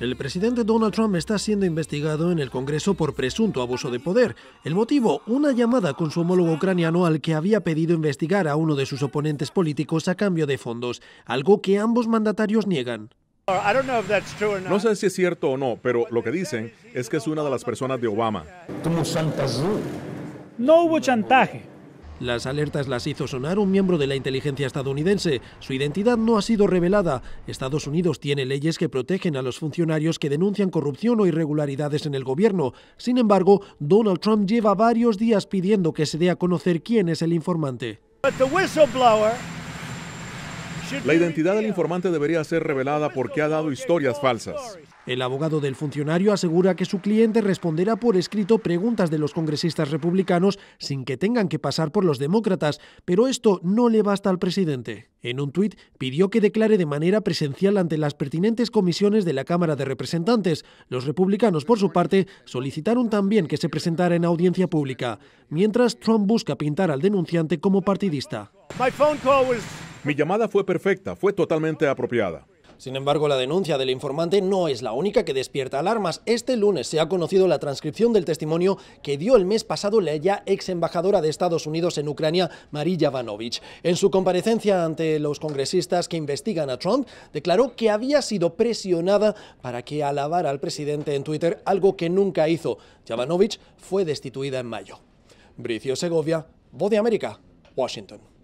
El presidente Donald Trump está siendo investigado en el Congreso por presunto abuso de poder. El motivo, una llamada con su homólogo ucraniano al que había pedido investigar a uno de sus oponentes políticos a cambio de fondos, algo que ambos mandatarios niegan. No sé si es cierto o no, pero lo que dicen es que es una de las personas de Obama. No hubo chantaje. Las alertas las hizo sonar un miembro de la inteligencia estadounidense. Su identidad no ha sido revelada. Estados Unidos tiene leyes que protegen a los funcionarios que denuncian corrupción o irregularidades en el gobierno. Sin embargo, Donald Trump lleva varios días pidiendo que se dé a conocer quién es el informante. La identidad del informante debería ser revelada porque ha dado historias falsas. El abogado del funcionario asegura que su cliente responderá por escrito preguntas de los congresistas republicanos sin que tengan que pasar por los demócratas, pero esto no le basta al presidente. En un tuit pidió que declare de manera presencial ante las pertinentes comisiones de la Cámara de Representantes. Los republicanos, por su parte, solicitaron también que se presentara en audiencia pública, mientras Trump busca pintar al denunciante como partidista. Mi llamada fue perfecta, fue totalmente apropiada. Sin embargo, la denuncia del informante no es la única que despierta alarmas. Este lunes se ha conocido la transcripción del testimonio que dio el mes pasado la ya ex embajadora de Estados Unidos en Ucrania, María Yavanovich. En su comparecencia ante los congresistas que investigan a Trump, declaró que había sido presionada para que alabara al presidente en Twitter, algo que nunca hizo. Yavanovich fue destituida en mayo. Bricio Segovia, Voz de América, Washington.